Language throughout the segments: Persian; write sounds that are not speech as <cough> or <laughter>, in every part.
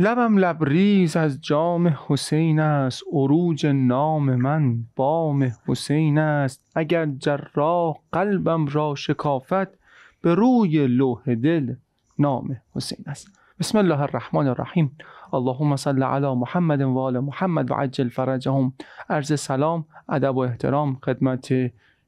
لبم لبریز از جام حسین است عروج نام من بام حسین است اگر جراح قلبم را شکافت به روی لوح دل نام حسین است بسم الله الرحمن الرحیم اللهم صل علی محمد و آل محمد و عجل فرجهم عرض سلام ادب و احترام خدمت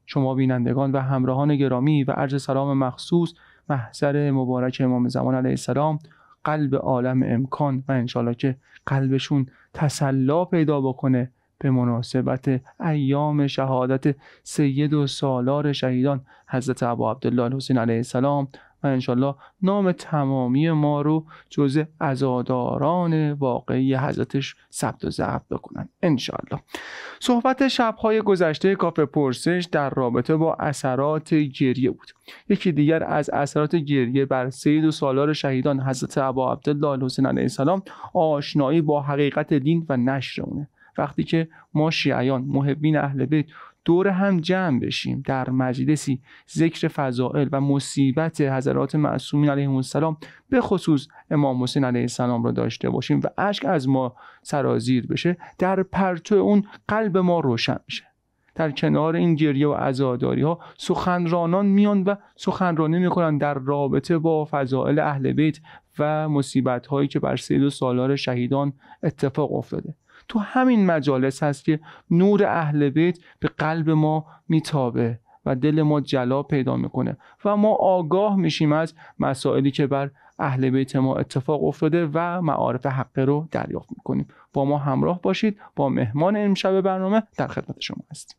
شما بینندگان و همراهان گرامی و عرض سلام مخصوص محضر مبارک امام زمان علیه السلام قلب عالم امکان و انشالله که قلبشون تسلا پیدا بکنه به مناسبت ایام شهادت سید و سالار شهیدان حضرت ابا عبدالله حسین علیه السلام و انشالله نام تمامی ما رو جزء ازاداران واقعی حضرتش ثبت و ضبط بکنن انشالله صحبت شبهای گذشته کافه پرسش در رابطه با اثرات گریه بود یکی دیگر از اثرات گریه بر سید و سالار شهیدان حضرت عبا عبدالله حسین علیه السلام آشنایی با حقیقت دین و نشر اونه وقتی که ما شیعیان محبین اهل بیت دور هم جمع بشیم در مجلسی ذکر فضائل و مصیبت حضرات معصومین علیهم السلام به خصوص امام حسین علیه السلام را داشته باشیم و اشک از ما سرازیر بشه در پرتو اون قلب ما روشن میشه در کنار این گریه و عزاداری ها سخنرانان میان و سخنرانی میکنن در رابطه با فضائل اهل بیت و مصیبت هایی که بر سید و سالار شهیدان اتفاق افتاده تو همین مجالس هست که نور اهل بیت به قلب ما میتابه و دل ما جلا پیدا میکنه و ما آگاه میشیم از مسائلی که بر اهل بیت ما اتفاق افتاده و معارف حقه رو دریافت میکنیم با ما همراه باشید با مهمان امشب برنامه در خدمت شما هستیم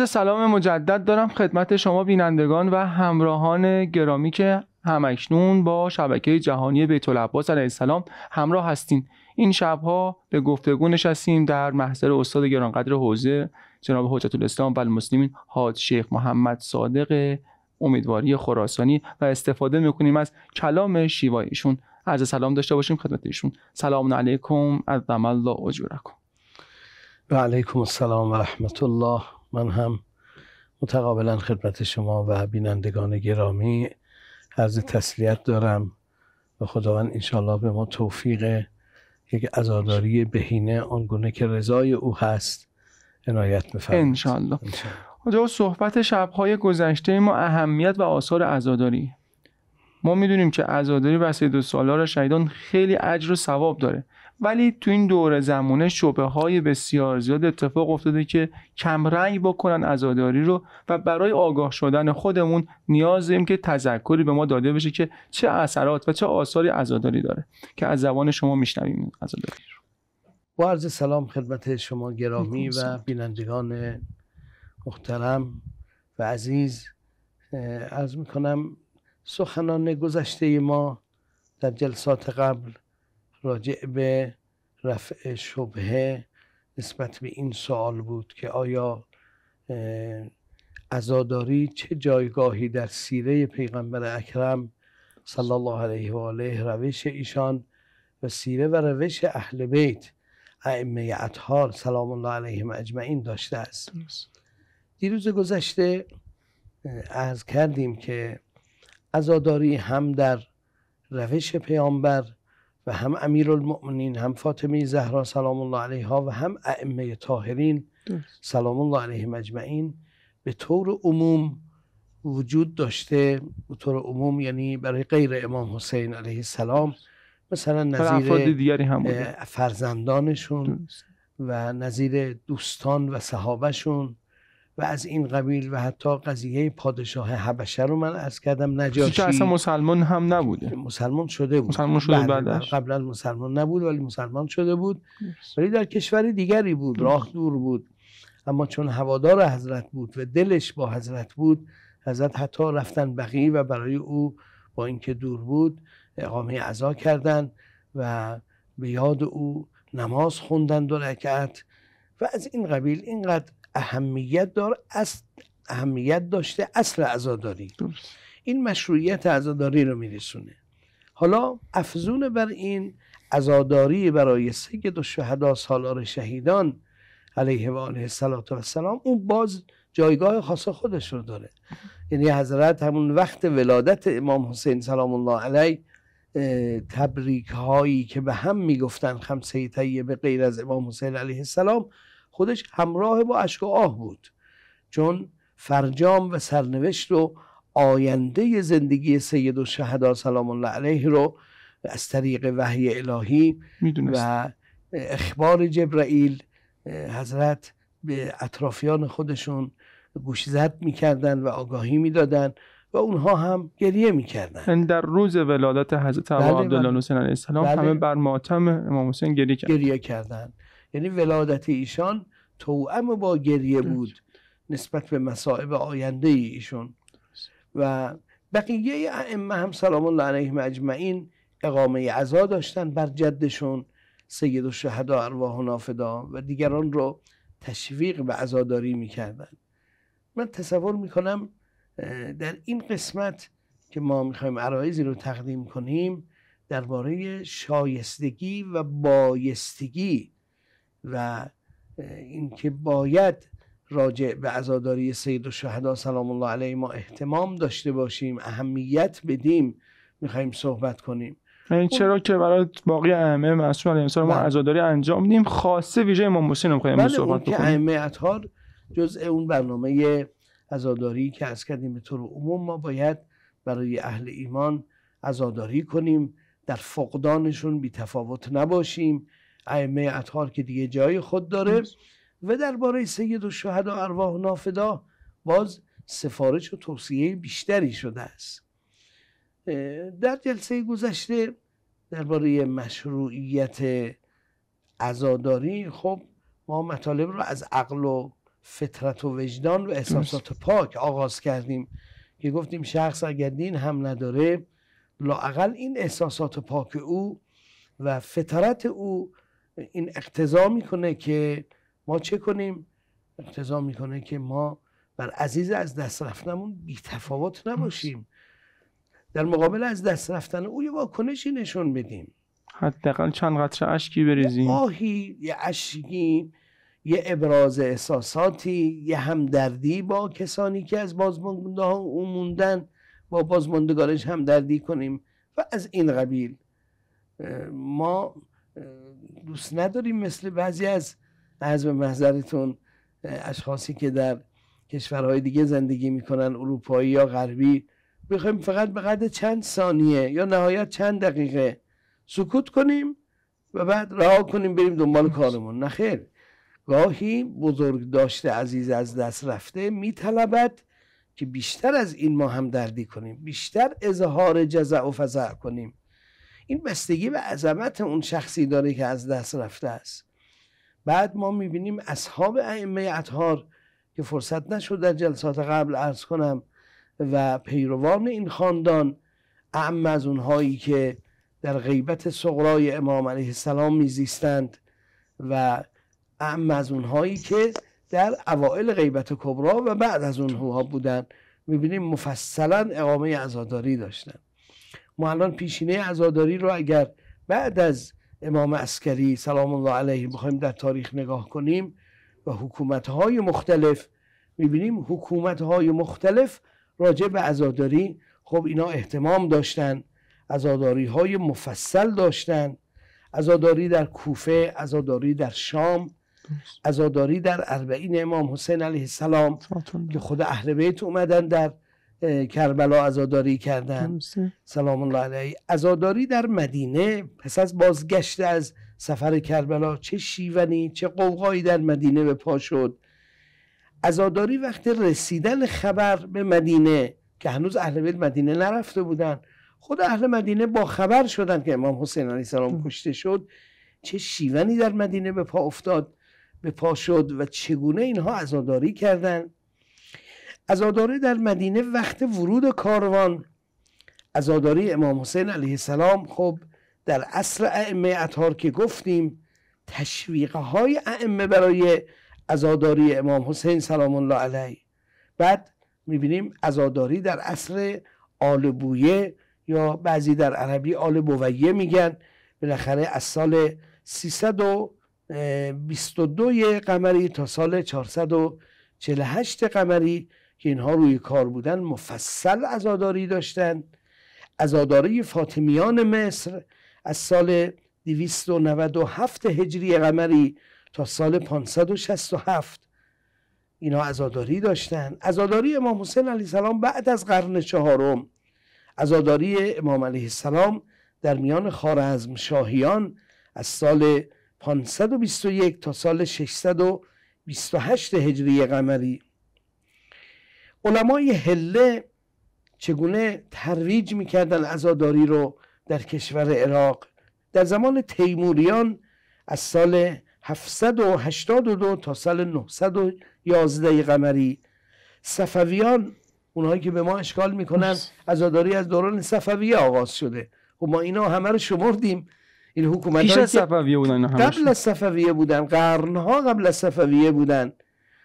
عرض سلام مجدد دارم خدمت شما بینندگان و همراهان گرامی که همکنون با شبکه جهانی بیت العباس علیه السلام همراه هستین این شبها به گفتگو نشستیم در محضر استاد گرانقدر حوزه جناب حجت الاسلام و المسلمین حاج شیخ محمد صادق امیدواری خراسانی و استفاده میکنیم از کلام شیوایشون عرض سلام داشته باشیم خدمت ایشون سلام علیکم از الله اجورکم و علیکم السلام و رحمت الله من هم متقابلا خدمت شما و بینندگان گرامی عرض تسلیت دارم و خداوند انشالله به ما توفیق یک ازاداری بهینه آنگونه که رضای او هست عنایت بفرمایید انشالله حاجا صحبت شبهای گذشته ما اهمیت و آثار ازاداری ما میدونیم که عزاداری و سید و سالار شهیدان خیلی اجر و ثواب داره ولی تو این دور زمونه شبه های بسیار زیاد اتفاق افتاده که کمرنگ بکنن عزاداری رو و برای آگاه شدن خودمون نیاز داریم که تذکری به ما داده بشه که چه اثرات و چه آثاری ازاداری داره که از زبان شما میشنویم عزاداری رو با عرض سلام خدمت شما گرامی و بینندگان محترم و عزیز عرض میکنم سخنان گذشته ما در جلسات قبل راجع به رفع شبهه نسبت به این سوال بود که آیا عزاداری چه جایگاهی در سیره پیغمبر اکرم صلی الله علیه و آله روش ایشان و سیره و روش اهل بیت ائمه اطهار سلام الله علیهم اجمعین داشته است دیروز گذشته عرض کردیم که عزاداری هم در روش پیامبر و هم امیر المؤمنین هم فاطمه زهرا سلام الله علیها و هم ائمه طاهرین سلام الله علیه مجمعین، به طور عموم وجود داشته به طور عموم یعنی برای غیر امام حسین علیه السلام مثلا خب، نظیر دیگری فرزندانشون و نظیر دوستان و صحابهشون و از این قبیل و حتی قضیه پادشاه حبشه رو من از کردم نجاشی که اصلا مسلمان هم نبوده مسلمان شده بود مسلمان شده قبلا مسلمان نبود ولی مسلمان شده بود ولی در کشور دیگری بود راه دور بود اما چون هوادار حضرت بود و دلش با حضرت بود حضرت حتی رفتن بقی و برای او با اینکه دور بود اقامه عزا کردند و به یاد او نماز خوندن دو رکعت و از این قبیل اینقدر اهمیت دار از اهمیت داشته اصل عزاداری این مشروعیت عزاداری رو میرسونه حالا افزون بر این عزاداری برای سید و شهدا سالار شهیدان علیه و آله سلام اون باز جایگاه خاص خودش رو داره یعنی حضرت همون وقت ولادت امام حسین سلام الله علیه تبریک هایی که به هم میگفتن خمسه طیبه غیر از امام حسین علیه السلام خودش همراه با اشک و آه بود چون فرجام و سرنوشت رو آینده زندگی سید و سلام الله علیه رو از طریق وحی الهی و اخبار جبرائیل حضرت به اطرافیان خودشون گوشزد زد میکردن و آگاهی میدادن و اونها هم گریه میکردن یعنی در روز ولادت حضرت عبا بله، عبدالله حسین بله. علیه السلام بله. همه بر ماتم امام حسین گریه کردن گریه کردن یعنی ولادت ایشان توأم با گریه بود نسبت به مصائب آینده ایشون و بقیه ائمه هم سلام الله علیهم اجمعین اقامه عزا داشتن بر جدشون سید و شهدا ارواح و نافدا و دیگران رو تشویق به عزاداری میکردن من تصور میکنم در این قسمت که ما میخوایم عرایزی رو تقدیم کنیم درباره شایستگی و بایستگی و اینکه باید راجع به عزاداری سید و شهدا سلام الله علیه ما احتمام داشته باشیم اهمیت بدیم میخوایم صحبت کنیم این خب چرا که برای باقی ائمه معصوم علیه السلام ما بله. عزاداری انجام دیم خاصه ویژه امام حسین رو میخوایم بله، صحبت بکنیم بله ائمه جزء اون برنامه عزاداری که از کردیم به طور عموم ما باید برای اهل ایمان عزاداری کنیم در فقدانشون بی تفاوت نباشیم ائمه اطهار که دیگه جای خود داره و درباره سید و شهد و ارواح نافدا باز سفارش و توصیه بیشتری شده است در جلسه گذشته درباره مشروعیت عزاداری خب ما مطالب رو از عقل و فطرت و وجدان و احساسات پاک آغاز کردیم که گفتیم شخص اگر دین هم نداره لاقل این احساسات پاک او و فطرت او این اقتضا میکنه که ما چه کنیم اقتضا میکنه که ما بر عزیز از دست رفتنمون بی تفاوت نباشیم در مقابل از دست رفتن او یه واکنشی نشون بدیم حداقل چند قطره اشکی بریزیم آهی یه اشکی یه ابراز احساساتی یه همدردی با کسانی که از بازمانده ها او موندن با بازماندگانش همدردی کنیم و از این قبیل ما دوست نداریم مثل بعضی از به محضرتون اشخاصی که در کشورهای دیگه زندگی میکنن اروپایی یا غربی بخوایم فقط به قدر چند ثانیه یا نهایت چند دقیقه سکوت کنیم و بعد رها کنیم بریم دنبال کارمون نخیر گاهی بزرگ داشته عزیز از دست رفته میطلبد که بیشتر از این ما هم دردی کنیم بیشتر اظهار جزع و فضع کنیم این بستگی به عظمت اون شخصی داره که از دست رفته است بعد ما میبینیم اصحاب ائمه اطهار که فرصت نشد در جلسات قبل عرض کنم و پیروان این خاندان اعم از اونهایی که در غیبت سقرای امام علیه السلام میزیستند و اعم از اونهایی که در اوائل غیبت کبرا و بعد از اونها بودند میبینیم مفصلا اقامه عزاداری داشتند ما الان پیشینه عزاداری رو اگر بعد از امام عسکری سلام الله علیه بخوایم در تاریخ نگاه کنیم و حکومت های مختلف میبینیم حکومت های مختلف راجع به عزاداری خب اینا احتمام داشتن عزاداری های مفصل داشتن عزاداری در کوفه عزاداری در شام عزاداری در اربعین امام حسین علیه السلام که خود اهل بیت اومدن در کربلا ازاداری کردن سلام الله علیه ازاداری در مدینه پس از بازگشت از سفر کربلا چه شیونی چه قوقایی در مدینه به پا شد ازاداری وقتی رسیدن خبر به مدینه که هنوز اهل بیت مدینه نرفته بودن خود اهل مدینه با خبر شدن که امام حسین علیه السلام کشته شد چه شیونی در مدینه به پا افتاد به پا شد و چگونه اینها عزاداری کردند ازاداره در مدینه وقت ورود کاروان ازاداری امام حسین علیه السلام خب در اصر ائمه اطهار که گفتیم تشویقه های ائمه برای ازاداری امام حسین سلام الله علیه بعد میبینیم ازاداری در اصر آل بویه یا بعضی در عربی آل بویه میگن بالاخره از سال 322 قمری تا سال 448 قمری که اینها روی کار بودن مفصل ازاداری داشتند ازاداری فاطمیان مصر از سال 297 هجری قمری تا سال 567 اینا ازاداری داشتن ازاداری امام حسین علیه السلام بعد از قرن چهارم ازاداری امام علیه السلام در میان خارزم شاهیان از سال 521 تا سال 628 هجری قمری علمای هله چگونه ترویج میکردن عزاداری رو در کشور عراق در زمان تیموریان از سال 782 تا سال 911 قمری صفویان اونهایی که به ما اشکال میکنن عزاداری از دوران صفوی آغاز شده خب ما اینا همه رو شمردیم این حکومت پیش از صفویه بودن قبل از صفویه بودن قرنها قبل از صفویه بودن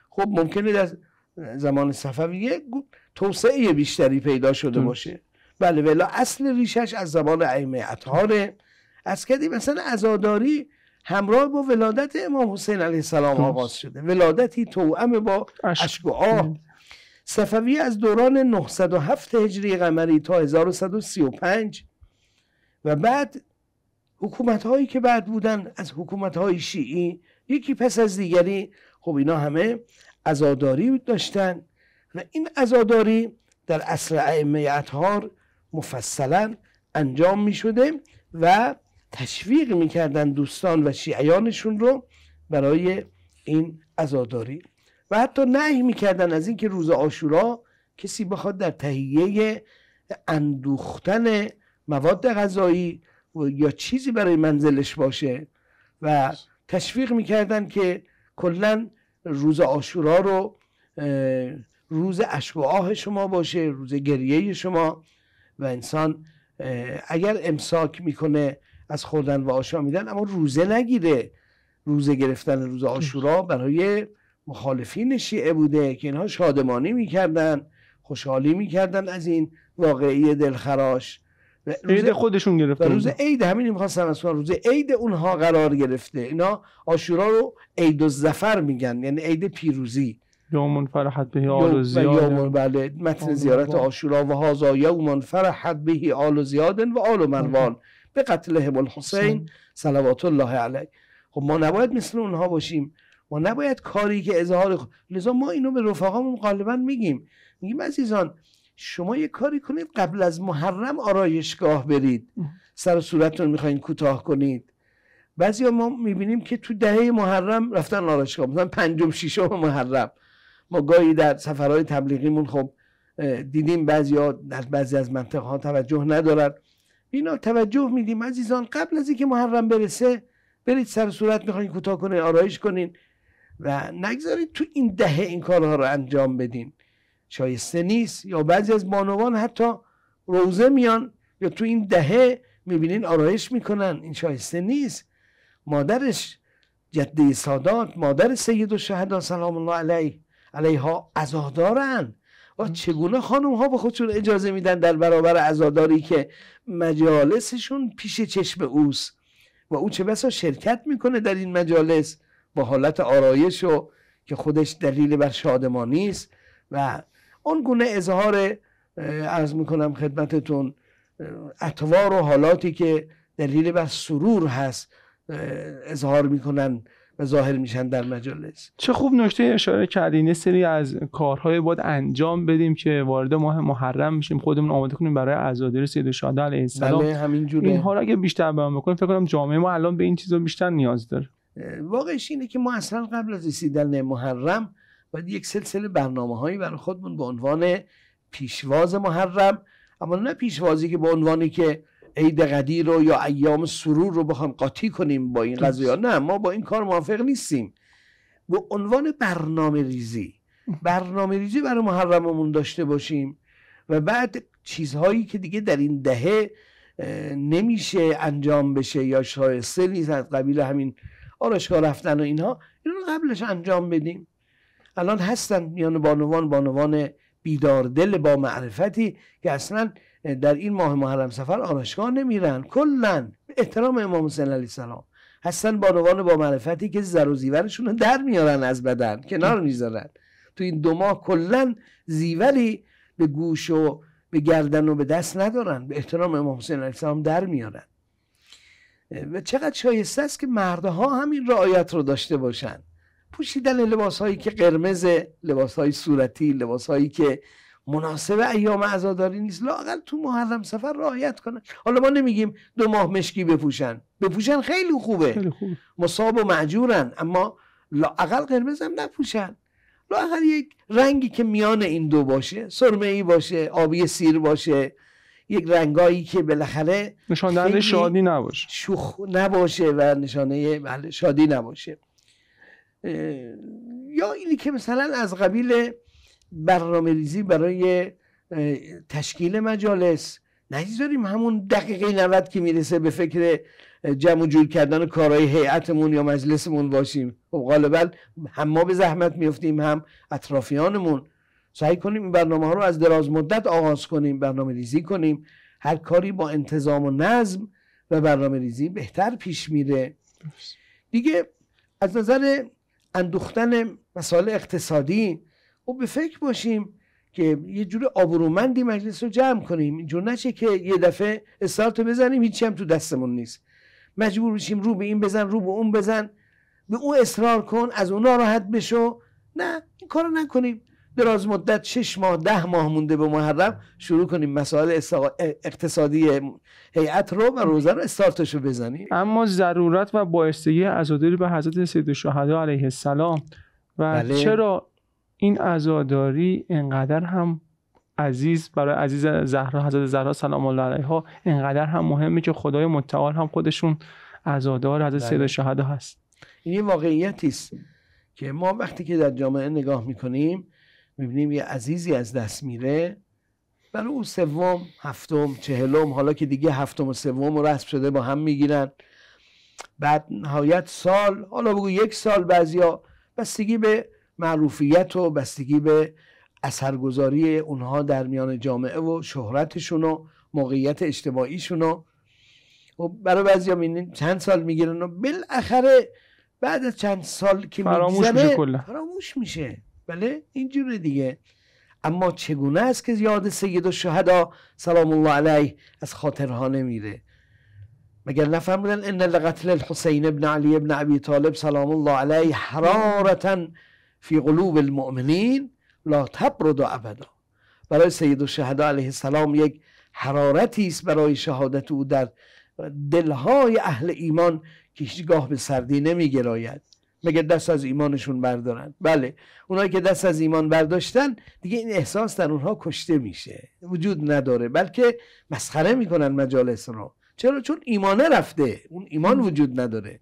خب ممکنه در زمان صفویه توسعه بیشتری پیدا شده باشه بله ولا اصل ریشش از زمان ائمه اطهاره از کدی مثلا ازاداری همراه با ولادت امام حسین علیه السلام آغاز شده ولادتی توعم با عشق و آه صفوی از دوران 907 هجری قمری تا 1135 و بعد حکومت هایی که بعد بودن از حکومت های شیعی یکی پس از دیگری خب اینا همه ازاداری داشتن و این ازاداری در اصل ائمه اطهار مفصلا انجام می شده و تشویق کردن دوستان و شیعیانشون رو برای این ازاداری و حتی نهی میکردن از اینکه روز آشورا کسی بخواد در تهیه اندوختن مواد غذایی یا چیزی برای منزلش باشه و تشویق میکردن که کلا روز آشورا رو روز اشک شما باشه روز گریه شما و انسان اگر امساک میکنه از خوردن و آشامیدن اما روزه نگیره روزه گرفتن روز آشورا برای مخالفین شیعه بوده که اینها شادمانی میکردن خوشحالی میکردن از این واقعی دلخراش عید خودشون گرفته روز عید همین می‌خواستن روز عید اونها قرار گرفته اینا آشورا رو عید زفر میگن یعنی عید پیروزی یومون فرحت بهی آل و زیاد بله متن زیارت آشورا و هازا یومون فرحت بهی آل و زیادن و آل و مروان به قتل همون حسین صلوات الله علیه خب ما نباید مثل اونها باشیم ما نباید کاری که اظهار لذا ما اینو به رفقامون غالبا میگیم میگیم عزیزان شما یه کاری کنید قبل از محرم آرایشگاه برید سر و صورتتون میخواین کوتاه کنید بعضی ما میبینیم که تو دهه محرم رفتن آرایشگاه مثلا پنجم شیشم محرم ما گاهی در سفرهای تبلیغیمون خب دیدیم بعضی ها در بعضی از منطقه ها توجه ندارد اینا توجه میدیم عزیزان قبل از اینکه محرم برسه برید سر صورت میخواین کوتاه کنید آرایش کنین و نگذارید تو این دهه این کارها رو انجام بدین شایسته نیست یا بعضی از بانوان حتی روزه میان یا تو این دهه میبینین آرایش میکنن این شایسته نیست مادرش جده سادات مادر سید و سلام الله علیه علیها ازادارن. و چگونه خانم ها به خودشون اجازه میدن در برابر ازاداری که مجالسشون پیش چشم اوست و او چه بسا شرکت میکنه در این مجالس با حالت آرایش و که خودش دلیل بر شادمانی است و اون گونه اظهار از میکنم خدمتتون اتوار و حالاتی که دلیل بر سرور هست اظهار میکنن و ظاهر میشن در مجالس چه خوب نکته اشاره کردین یه سری از کارهای باید انجام بدیم که وارد ماه محرم میشیم خودمون آماده کنیم برای عزاداری سید شهدا علیه السلام بله جوری اینها رو اگه بیشتر بیان بکنیم فکر کنم جامعه ما الان به این چیزا بیشتر نیاز داره واقعش اینه که ما اصلا قبل از رسیدن محرم باید یک سلسله برنامه هایی برای خودمون به عنوان پیشواز محرم اما نه پیشوازی که به عنوانی که عید قدیر رو یا ایام سرور رو بخوام قاطی کنیم با این قضیه نه ما با این کار موافق نیستیم به عنوان برنامه ریزی برنامه ریزی برای محرممون داشته باشیم و بعد چیزهایی که دیگه در این دهه نمیشه انجام بشه یا شایسته نیست از قبیل همین آراشگاه رفتن و اینها رو قبلش انجام بدیم الان هستن میان بانوان بانوان دل با معرفتی که اصلا در این ماه محرم سفر آرشگاه نمیرن کلا احترام امام حسین علیه السلام هستن بانوان با معرفتی که زر و زیورشون رو در میارن از بدن کنار میذارن تو این دو ماه کلا زیوری به گوش و به گردن و به دست ندارن به احترام امام حسین علیه السلام در میارن و چقدر شایسته است که مردها هم این رعایت رو داشته باشند پوشیدن لباس هایی که قرمز لباس های صورتی لباس هایی که مناسب ایام عزاداری نیست لاقل تو محرم سفر رعایت کنن حالا ما نمیگیم دو ماه مشکی بپوشن بپوشن خیلی خوبه خیلی خوب. مصاب و معجورن اما لاقل قرمز هم نپوشن لاقل یک رنگی که میان این دو باشه سرمه ای باشه آبی سیر باشه یک رنگایی که بالاخره نشانه شادی نباشه شوخ نباشه و نشانه بله، شادی نباشه یا اینی که مثلا از قبیل برنامه ریزی برای تشکیل مجالس نگذاریم همون دقیقه 90 که میرسه به فکر جمع و جور کردن کارهای هیئتمون یا مجلسمون باشیم خب غالبا هم ما به زحمت میفتیم هم اطرافیانمون سعی کنیم این برنامه ها رو از دراز مدت آغاز کنیم برنامه ریزی کنیم هر کاری با انتظام و نظم و برنامه ریزی بهتر پیش میره دیگه از نظر اندوختن مسائل اقتصادی و خب به فکر باشیم که یه جور آبرومندی مجلس رو جمع کنیم اینجور نشه که یه دفعه استارت بزنیم هیچی هم تو دستمون نیست مجبور بشیم رو به این بزن رو به اون بزن به اون اصرار کن از اونا راحت بشو نه این کارو نکنیم دراز مدت شش ماه ده ماه مونده به محرم شروع کنیم مسائل اقتصادی هیئت رو و روزه رو استارتش رو بزنیم اما ضرورت و بایستگی عزاداری به حضرت سید شهدا علیه السلام و بله. چرا این عزاداری انقدر هم عزیز برای عزیز زهرا حضرت زهرا سلام الله علیها انقدر هم مهمه که خدای متعال هم خودشون عزادار حضرت سید بله. شهدا هست این واقعیتی است که ما وقتی که در جامعه نگاه میکنیم میبینیم یه عزیزی از دست میره برای اون سوم هفتم چهلم حالا که دیگه هفتم و سوم و رسم شده با هم میگیرن بعد نهایت سال حالا بگو یک سال بعضیا بستگی به معروفیت و بستگی به اثرگذاری اونها در میان جامعه و شهرتشون و موقعیت اجتماعیشون و خب، برای بعضی ها چند سال میگیرن و بالاخره بعد از چند سال که فراموش میشه فراموش میشه بله اینجوری دیگه اما چگونه است که یاد سید و شهدا سلام الله علیه از خاطرها نمیره مگر نفرمودن ان لقتل الحسین ابن علی ابن ابی طالب سلام الله علیه حرارتا فی قلوب المؤمنین لا تبرد ابدا برای سید و شهدا علیه السلام یک حرارتی است برای شهادت او در دلهای اهل ایمان که هیچگاه به سردی نمیگراید مگه دست از ایمانشون بردارن بله اونایی که دست از ایمان برداشتن دیگه این احساس در اونها کشته میشه وجود نداره بلکه مسخره میکنن مجالس رو چرا چون ایمانه رفته اون ایمان وجود نداره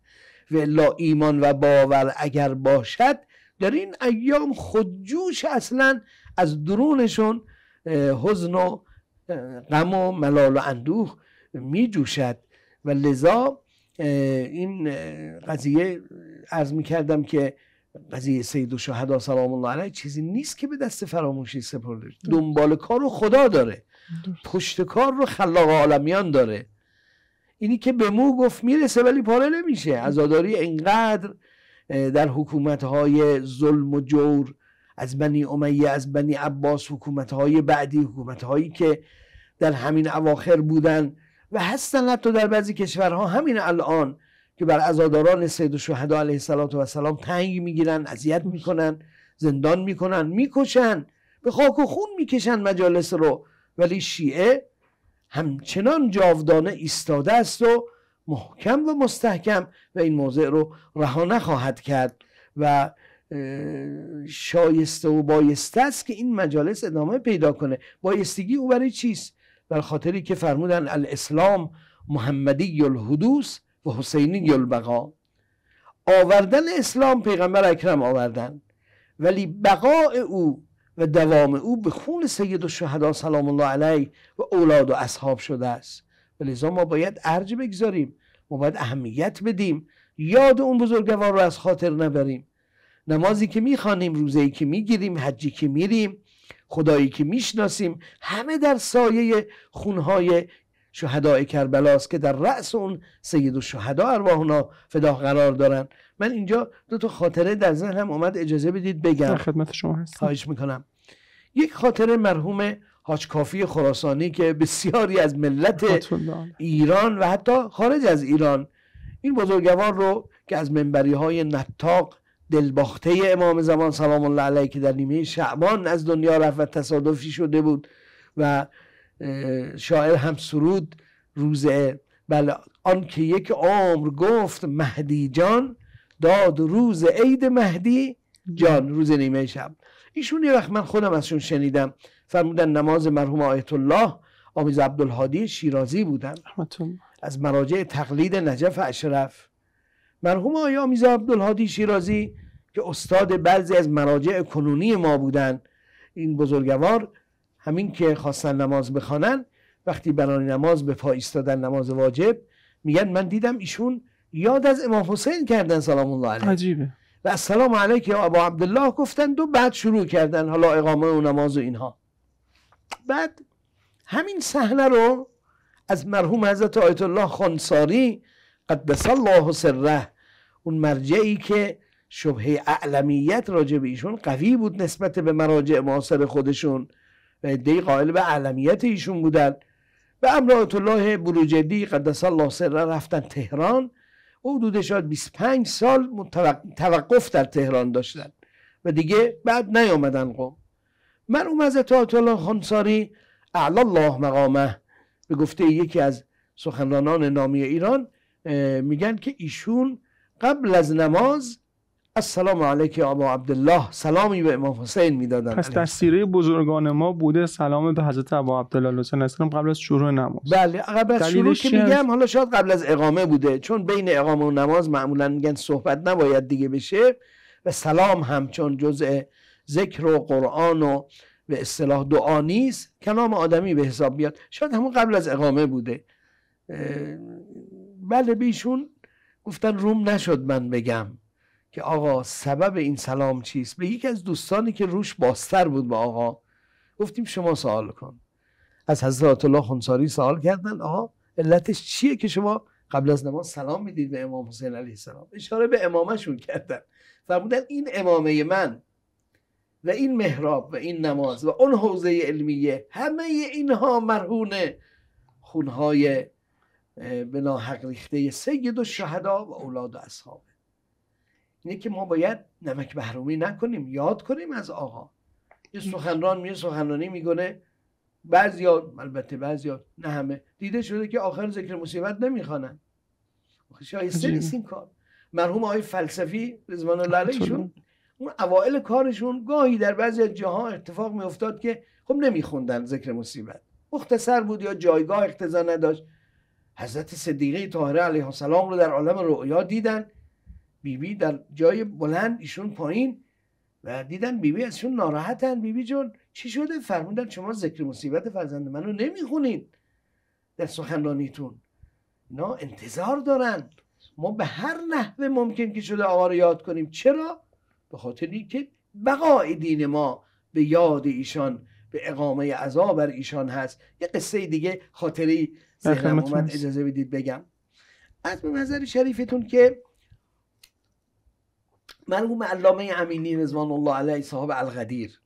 و لا ایمان و باور اگر باشد در این ایام خودجوش اصلا از درونشون حزن و غم و ملال و اندوه میجوشد و لذا این قضیه عرض می کردم که قضیه سید و شهدا سلام الله علیه چیزی نیست که به دست فراموشی سپرده دنبال کار خدا داره پشت کار رو خلاق عالمیان داره اینی که به مو گفت میرسه ولی پاره نمیشه عزاداری اینقدر در حکومت های ظلم و جور از بنی امیه از بنی عباس حکومت های بعدی حکومت هایی که در همین اواخر بودن و هستن حتی در بعضی کشورها همین الان که بر ازاداران سید و شهدا علیه و سلام تنگ میگیرن اذیت میکنن زندان میکنن میکشن به خاک و خون میکشن مجالس رو ولی شیعه همچنان جاودانه ایستاده است و محکم و مستحکم و این موضع رو رها نخواهد کرد و شایسته و بایسته است که این مجالس ادامه پیدا کنه بایستگی او برای چیست بر خاطری که فرمودن الاسلام محمدی الحدوث و حسینی البقا آوردن اسلام پیغمبر اکرم آوردن ولی بقاء او و دوام او به خون سید الشهدا سلام الله علیه و اولاد و اصحاب شده است ولذا ما باید ارج بگذاریم ما باید اهمیت بدیم یاد اون بزرگوار رو از خاطر نبریم نمازی که میخوانیم روزه که میگیریم حجی که میریم خدایی که میشناسیم همه در سایه خونهای شهدای است که در رأس اون سید و شهدا ارواحنا فدا قرار دارن من اینجا دو تا خاطره در هم اومد اجازه بدید بگم خدمت شما هستم خواهش میکنم یک خاطره مرحوم حاج کافی خراسانی که بسیاری از ملت ایران و حتی خارج از ایران این بزرگوار رو که از منبری های نتاق دلباخته امام زمان سلام الله علیه که در نیمه شعبان از دنیا رفت و تصادفی شده بود و شاعر هم سرود روزه بله آنکه یک عمر گفت مهدی جان داد روز عید مهدی جان روز نیمه شب ایشون یه وقت من خودم ازشون شنیدم فرمودن نماز مرحوم آیت الله آمیز عبدالهادی شیرازی بودن از مراجع تقلید نجف اشرف مرحوم آیا میزا عبدالهادی شیرازی که استاد بعضی از مراجع کنونی ما بودن این بزرگوار همین که خواستن نماز بخوانن وقتی برای نماز به پا ایستادن نماز واجب میگن من دیدم ایشون یاد از امام حسین کردن سلام الله علیه عجیبه و سلام علیک یا ابا عبدالله گفتن دو بعد شروع کردن حالا اقامه و نماز و اینها بعد همین صحنه رو از مرحوم حضرت آیت الله خانساری قدس الله سره اون مرجعی که شبه اعلمیت راجع به ایشون قوی بود نسبت به مراجع معاصر خودشون و ادهی قائل به اعلمیت ایشون بودن و امرات الله بروجدی قدس الله سره رفتن تهران او حدود شاید 25 سال توقف در تهران داشتن و دیگه بعد نیامدن قوم از حضرت الله خانساری اعلی الله مقامه به گفته یکی از سخنرانان نامی ایران میگن که ایشون قبل از نماز السلام علیک ابا عبدالله سلامی به امام حسین میدادن پس در بزرگان ما بوده سلام به حضرت ابا عبدالله حسین السلام قبل از شروع نماز بله قبل از شروع که میگم حالا شاید قبل از اقامه بوده چون بین اقامه و نماز معمولا میگن صحبت نباید دیگه بشه و سلام هم چون جزء ذکر و قرآن و به اصطلاح دعا نیست کلام آدمی به حساب بیاد شاید همون قبل از اقامه بوده بله بیشون گفتن روم نشد من بگم که آقا سبب این سلام چیست به یکی از دوستانی که روش باستر بود با آقا گفتیم شما سوال کن از حضرت الله خونساری سوال کردن آقا علتش چیه که شما قبل از نماز سلام میدید به امام حسین علیه السلام اشاره به امامشون کردن فرمودن این امامه من و این محراب و این نماز و اون حوزه علمیه همه اینها مرهون خونهای به ناحق ریخته سید و شهدا و اولاد و اصحاب اینه که ما باید نمک بهرومی نکنیم یاد کنیم از آقا یه سخنران میه سخنرانی میکنه ها البته بعضیا نه همه دیده شده که آخر ذکر مصیبت نمیخوانن شایسته نیست این کار مرحوم آقای فلسفی رضوان الله اون اوائل کارشون گاهی در بعضی از جاها اتفاق میافتاد که خب نمیخوندن ذکر مصیبت مختصر بود یا جایگاه اقتضا نداشت حضرت صدیقه طاهره علیه السلام رو در عالم رؤیا دیدن بیبی در جای بلند ایشون پایین و دیدن بیبی بی ازشون ناراحتن بیبی جون چی شده فرمودن شما ذکر مصیبت فرزند منو نمیخونین در سخنرانیتون اینا انتظار دارن ما به هر نحوه ممکن که شده آقا رو یاد کنیم چرا به خاطر اینکه بقای دین ما به یاد ایشان به اقامه عذا بر ایشان هست یه قصه دیگه خاطری زهرم اومد اجازه بدید بگم از به نظر شریفتون که مرحوم علامه امینی رضوان الله علیه صاحب القدیر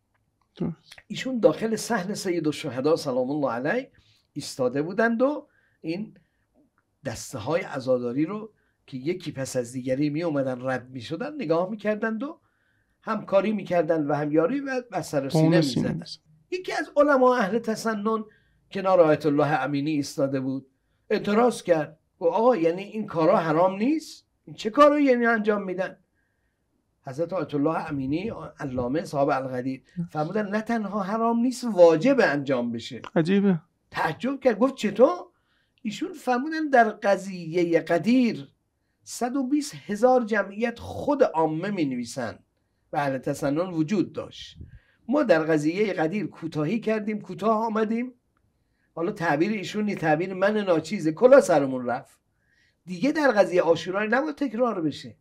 ایشون داخل صحن سید الشهدا سلام الله علیه ایستاده بودند و این دسته های عزاداری رو که یکی پس از دیگری می اومدن رد می شدن نگاه می کردند و همکاری می کردن و همیاری و بسر سر سینه می یکی از علما اهل تسنن کنار آیت الله امینی ایستاده بود اعتراض کرد و آقا یعنی این کارا حرام نیست این چه کارو یعنی انجام میدن حضرت آیت الله امینی علامه صاحب القدیر فرمودن نه تنها حرام نیست واجب انجام بشه عجیبه تعجب کرد گفت چطور ایشون فرمودن در قضیه قدیر 120 هزار جمعیت خود عامه می نویسن و اهل تسنن وجود داشت ما در قضیه قدیر کوتاهی کردیم کوتاه آمدیم حالا تعبیر ایشون تعبیر من ناچیزه کلا سرمون رفت دیگه در قضیه آشورای نباید تکرار بشه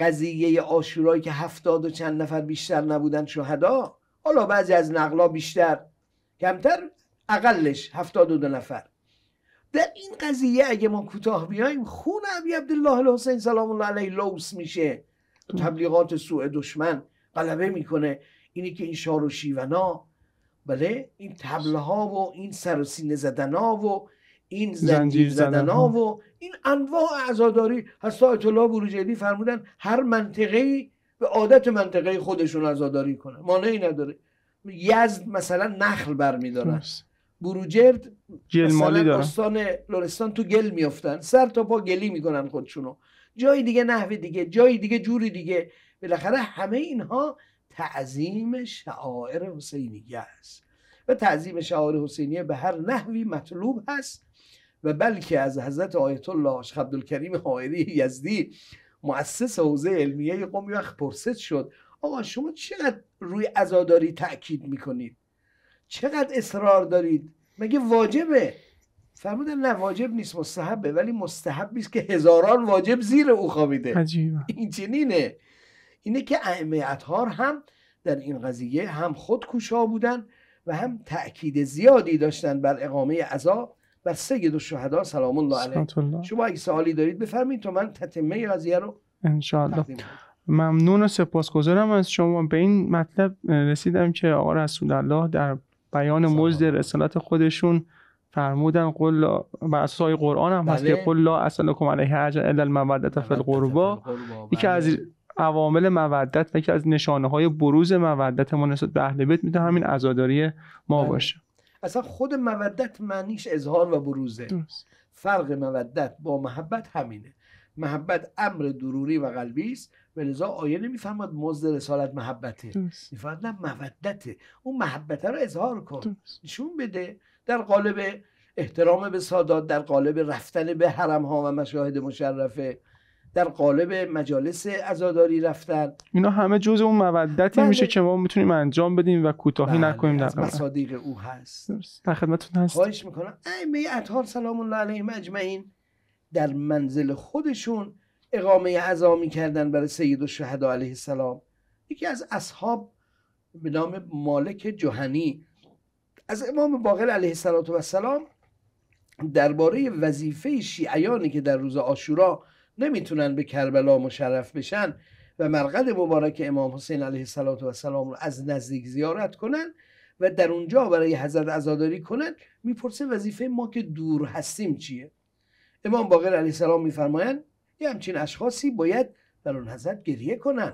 قضیه آشورایی که هفتاد و چند نفر بیشتر نبودن شهدا حالا بعضی از نقلا بیشتر کمتر اقلش هفتاد و دو نفر در این قضیه اگه ما کوتاه بیایم خون ابی عبدالله الحسین سلام الله علیه لوس میشه تبلیغات سوء دشمن قلبه میکنه اینی که این شار و شیونا بله این تبله ها و این سر و زدن ها و این زنجیر زدن ها و این انواع عزاداری هست. آیت الله بروجردی فرمودن هر منطقه به عادت منطقه خودشون عزاداری کنن مانعی نداره یزد مثلا نخل برمیدارن بروجرد دارن استان لرستان تو گل میافتن سر تا پا گلی میکنن خودشونو جای دیگه نحوه دیگه جای دیگه جوری دیگه بالاخره همه اینها تعظیم شعائر حسینیه است و تعظیم شعائر حسینیه به هر نحوی مطلوب هست و بلکه از حضرت آیت الله آشخ عبدالکریم حائری یزدی مؤسس حوزه علمیه قم وقت پرسید شد آقا شما چقدر روی عزاداری تاکید میکنید چقدر اصرار دارید مگه واجبه فرمودن نه واجب نیست مستحبه ولی مستحب است که هزاران واجب زیر او خوابیده این چنینه اینه که ائمه اطهار هم در این قضیه هم خود کوشا بودن و هم تاکید زیادی داشتن بر اقامه عزا بر سید الشهدا سلام الله علیه شما اگه سوالی دارید بفرمایید تا من تتمه قضیه رو الله ممنون و سپاسگزارم از شما به این مطلب رسیدم که آقا رسول الله در بیان مزد رسالت خودشون فرمودن قل بر اساس قرآن هم هست که بله. قل لا اصلکم علیه اجر الا المودت فی القربا یکی از بله. عوامل مودت و یکی از نشانه های بروز مودت ما نسبت به اهل بیت میتونه همین عزاداری ما بله. باشه اصلا خود مودت معنیش اظهار و بروزه فرق مودت با محبت همینه محبت امر دروری و قلبی است و لذا آیه نمیفهمد مزد رسالت محبته میفهمد نه مودته اون محبته رو اظهار کن نشون بده در قالب احترام به سادات در قالب رفتن به حرم ها و مشاهد مشرفه در قالب مجالس عزاداری رفتن اینا همه جز اون مودتی بله. میشه که ما میتونیم انجام بدیم و کوتاهی بله، نکنیم در مصادیق او هست در خدمتتون هست خواهش میکنم ائمه اطهار سلام الله علیهم اجمعین در منزل خودشون اقامه عزا میکردن برای سید الشهدا علیه السلام یکی از اصحاب به نام مالک جهنی از امام باقر علیه السلام درباره وظیفه شیعیانی که در روز آشورا نمیتونن به کربلا مشرف بشن و مرقد مبارک امام حسین علیه السلام رو از نزدیک زیارت کنن و در اونجا برای حضرت عزاداری کنن میپرسه وظیفه ما که دور هستیم چیه امام باقر علیه السلام میفرمایند یه همچین اشخاصی باید بر اون حضرت گریه کنن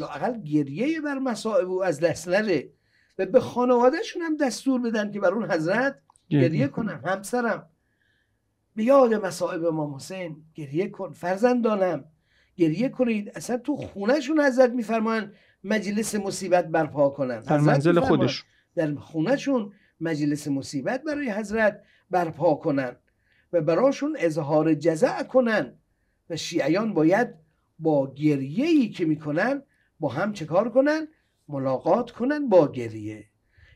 لاقل گریه بر مصائب او از دست نره و به خانوادهشون هم دستور بدن که بر اون حضرت گریه کنن همسرم به یاد مسائب امام حسین گریه کن فرزندانم گریه کنید اصلا تو خونهشون حضرت میفرمایند مجلس مصیبت برپا کنند در منزل خودش در خونهشون مجلس مصیبت برای حضرت برپا کنند و براشون اظهار جزع کنند و شیعیان باید با گریه ای که میکنن با هم کار کنن ملاقات کنن با گریه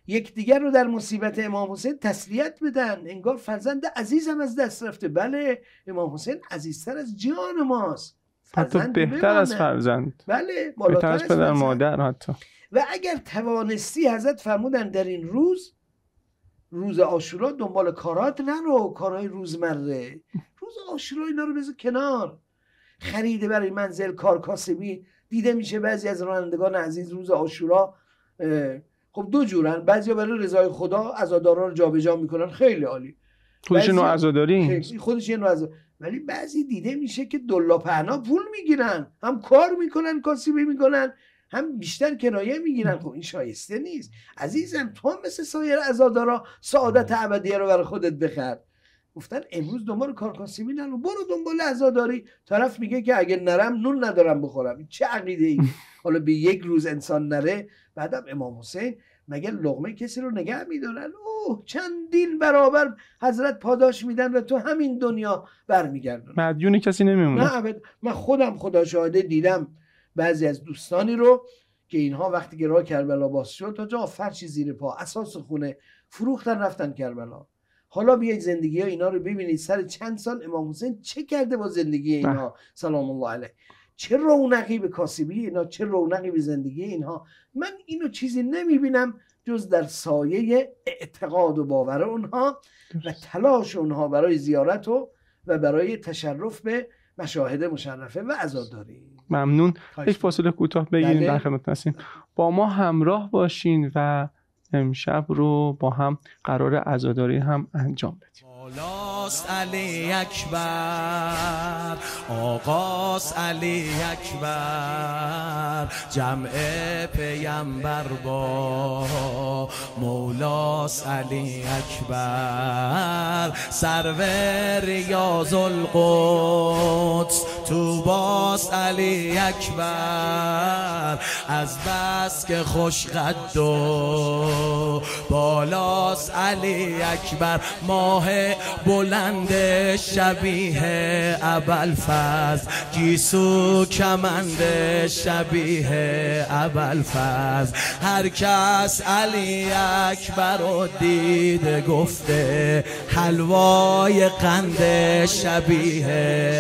یکدیگر رو در مصیبت امام حسین تسلیت بدن انگار فرزند عزیزم از دست رفته بله امام حسین عزیزتر از جان ماست حتی بهتر از فرزند بله بالاتر از پدر مادر حتی و اگر توانستی حضرت فرمودن در این روز روز آشورا دنبال کارات نرو کارهای روزمره روز آشورا اینا رو بذار کنار خریده برای منزل کار کاسبی دیده میشه بعضی از رانندگان عزیز روز آشورا خب دو جورن بعضیا برای رضای خدا عزادارا رو جابجا میکنن خیلی عالی خودش نوع عزاداری خودش یه ولی بعضی دیده میشه که دلا پهنا پول میگیرن هم کار میکنن کاسیبی میکنن هم بیشتر کنایه میگیرن خب این شایسته نیست عزیزم تو مثل سایر عزادارا سعادت ابدیه رو برای خودت بخرد گفتن امروز دنبال میدن نرو برو دنبال عزاداری طرف میگه که اگه نرم نون ندارم بخورم چه عقیده ای حالا به یک روز انسان نره بعدم امام حسین مگه لغمه کسی رو نگه میدارن اوه چندین برابر حضرت پاداش میدن و تو همین دنیا برمیگردن مدیون کسی نمیمونه نه من خودم خدا شاهده دیدم بعضی از دوستانی رو که اینها وقتی که راه کربلا باز شد تا جا فرشی زیر پا اساس خونه فروختن رفتن کربلا حالا بیایید زندگی ها اینا رو ببینید سر چند سال امام حسین چه کرده با زندگی بله. اینها سلام الله علیه چه رونقی به کاسبی اینا چه رونقی به زندگی اینها من اینو چیزی نمیبینم جز در سایه اعتقاد و باور اونها و تلاش اونها برای زیارت و و برای تشرف به مشاهده مشرفه و عزاداری ممنون یک فاصله کوتاه بگیریم بله. در خدمت با ما همراه باشین و امشب رو با هم قرار عزاداری هم انجام بدیم بالاست علی اکبر آقاس علی اکبر جمع پیمبر با مولاس علی اکبر سرور ریاض القدس تو باس علی اکبر از بس که خوش قد و بالاس علی اکبر ماه بلند شبیه ابل فز گیسو کمند شبیه ابل فز هر کس علی اکبر دیده گفته حلوای قند شبیه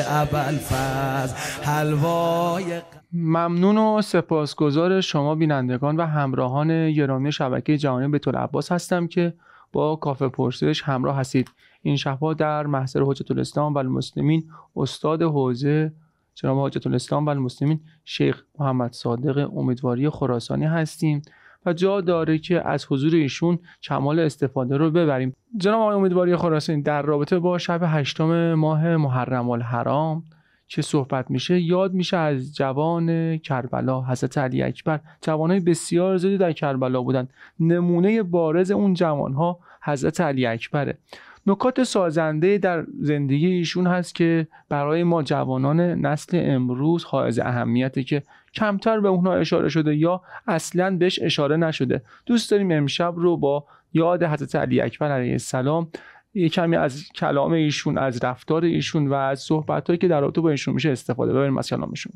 ابل از حلوای ممنون و سپاسگزار شما بینندگان و همراهان گرامی شبکه جهانی به طول عباس هستم که با کافه پرسش همراه هستید این شبها در محضر حجت الاسلام و المسلمین استاد حوزه جناب حجت الاسلام و المسلمین شیخ محمد صادق امیدواری خراسانی هستیم و جا داره که از حضور ایشون کمال استفاده رو ببریم جناب آقای امیدواری خراسانی در رابطه با شب هشتم ماه محرم الحرام که صحبت میشه یاد میشه از جوان کربلا حضرت علی اکبر های بسیار زیادی در کربلا بودند نمونه بارز اون ها حضرت علی اکبره نکات سازنده در زندگی ایشون هست که برای ما جوانان نسل امروز حائز اهمیته که کمتر به اونها اشاره شده یا اصلا بهش اشاره نشده دوست داریم امشب رو با یاد حضرت علی اکبر علیه السلام یه کمی از کلام ایشون از رفتار ایشون و از صحبت که در رابطه با ایشون میشه استفاده ببریم از کلامشون